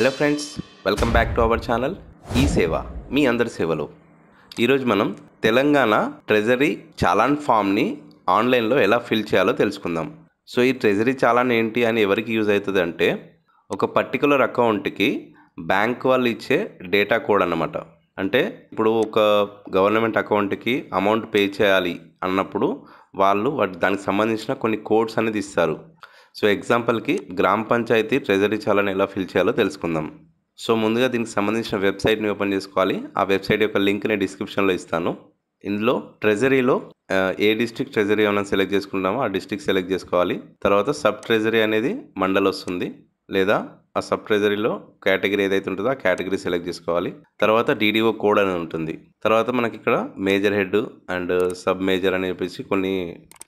hello friends welcome back to our channel ఈ సేవ మీ అందరి సేవలు ఈరోజు మనం తెలంగాణ ట్రెజరీ చాలాన్ ఫామ్ని ఆన్లైన్లో ఎలా ఫిల్ చేయాలో తెలుసుకుందాం సో ఈ ట్రెజరీ చాలాన్ ఏంటి అని ఎవరికి యూజ్ అవుతుంది అంటే ఒక పర్టికులర్ అకౌంట్కి బ్యాంక్ వాళ్ళు ఇచ్చే డేటా కోడ్ అన్నమాట అంటే ఇప్పుడు ఒక గవర్నమెంట్ అకౌంట్కి అమౌంట్ పే చేయాలి అన్నప్పుడు వాళ్ళు వాటి దానికి సంబంధించిన కొన్ని కోడ్స్ అనేది ఇస్తారు సో ఎగ్జాంపుల్కి గ్రామ పంచాయతీ ట్రెజరీ చాలని ఎలా ఫిల్ చేయాలో తెలుసుకుందాం సో ముందుగా దీనికి సంబంధించిన వెబ్సైట్ని ఓపెన్ చేసుకోవాలి ఆ వెబ్సైట్ యొక్క లింక్ని డిస్క్రిప్షన్లో ఇస్తాను ఇందులో ట్రెజరీలో ఏ డిస్టిక్ ట్రెజరీ ఏమైనా సెలెక్ట్ చేసుకుంటామో ఆ డిస్టిక్ సెలెక్ట్ చేసుకోవాలి తర్వాత సబ్ ట్రెజరీ అనేది మండల్ వస్తుంది లేదా ఆ సబ్ ట్రెజరీలో కేటగిరీ ఏదైతే ఉంటుందో ఆ కేటగిరీ సెలెక్ట్ చేసుకోవాలి తర్వాత డీడీఓ కోడ్ అని ఉంటుంది తర్వాత మనకి ఇక్కడ major head and sub major అని చెప్పేసి కొన్ని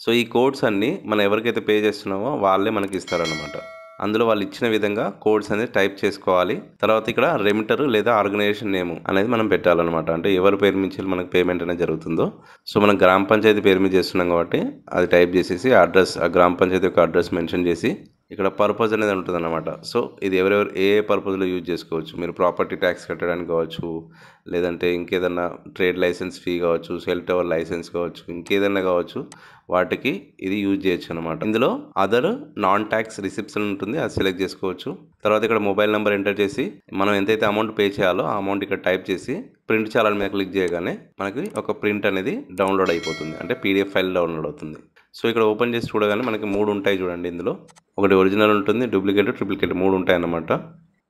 సో ఈ కోడ్స్ అన్నీ మనం ఎవరికైతే పే చేస్తున్నామో వాళ్ళే మనకి ఇస్తారనమాట అందులో వాళ్ళు ఇచ్చిన విధంగా కోడ్స్ అనేది టైప్ చేసుకోవాలి తర్వాత ఇక్కడ రెమిటర్ లేదా ఆర్గనైజేషన్ నేమ్ అనేది మనం పెట్టాలన్నమాట అంటే ఎవరి పేరు మించి మనకు పేమెంట్ అనేది జరుగుతుందో సో మనం గ్రామ పంచాయతీ పేరు మీద చేస్తున్నాం కాబట్టి అది టైప్ చేసేసి అడ్రస్ ఆ గ్రామ పంచాయతీ యొక్క అడ్రస్ మెన్షన్ చేసి ఇక్కడ పర్పస్ అనేది ఉంటుంది అనమాట సో ఇది ఎవరెవరు ఏ పర్పస్లో యూజ్ చేసుకోవచ్చు మీరు ప్రాపర్టీ ట్యాక్స్ కట్టడానికి కావచ్చు లేదంటే ఇంకేదన్నా ట్రేడ్ లైసెన్స్ ఫీ కావచ్చు సెల్ టవర్ లైసెన్స్ కావచ్చు ఇంకేదన్నా కావచ్చు వాటికి ఇది యూజ్ చేయొచ్చు అనమాట ఇందులో అదర్ నాన్ ట్యాక్స్ రిసిప్షన్ ఉంటుంది అది సెలెక్ట్ చేసుకోవచ్చు తర్వాత ఇక్కడ మొబైల్ నెంబర్ ఎంటర్ చేసి మనం ఎంతైతే అమౌంట్ పే చేయాలో ఆ అమౌంట్ ఇక్కడ టైప్ చేసి ప్రింట్ చేయాలని మీద క్లిక్ చేయగానే మనకి ఒక ప్రింట్ అనేది డౌన్లోడ్ అయిపోతుంది అంటే పీడిఎఫ్ ఫైల్ డౌన్లోడ్ అవుతుంది సో ఇక్కడ ఓపెన్ చేసి చూడగానే మనకి మూడు ఉంటాయి చూడండి ఇందులో ఒకటి ఒరిజినల్ ఉంటుంది డూప్లికేట్ ట్రిప్లికేట్ మూడు ఉంటాయి అన్నమాట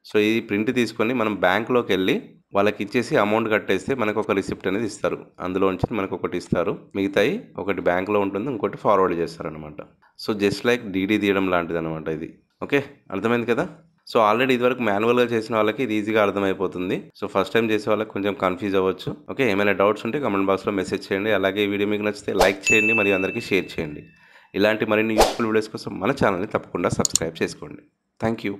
సో ఈ ప్రింట్ తీసుకొని మనం బ్యాంక్లోకి వెళ్ళి వాళ్ళకి ఇచ్చేసి అమౌంట్ కట్టేస్తే మనకు ఒక రిసిప్ట్ అనేది ఇస్తారు అందులో ఉంచి మనకు ఒకటి ఇస్తారు మిగతాయి ఒకటి బ్యాంక్లో ఉంటుంది ఇంకోటి ఫార్వర్డ్ చేస్తారనమాట సో జస్ట్ లైక్ డీడీ తీయడం లాంటిది అనమాట ఇది ఓకే అర్థమైంది కదా సో ఆల్రెడీ ఇది వరకు మాన్యువల్గా చేసిన వాళ్ళకి ఇది ఈజీగా అర్థమైపోతుంది సో ఫస్ట్ టైం చేసే వాళ్ళకి కొంచెం కన్ఫ్యూజ్ అవ్వచ్చు ఓకే ఏమైనా డౌట్స్ ఉంటే కమెంట్ బాక్స్లో మెసేజ్ చేయండి అలాగే ఈ వీడియో మీకు నచ్చితే లైక్ చేయండి మరియు అందరికీ షేర్ చేయండి ఇలాంటి మరిన్ని యూస్ఫుల్ వీడియోస్ కోసం మన ఛానల్ని తప్పకుండా సబ్స్క్రైబ్ చేసుకోండి థ్యాంక్ యూ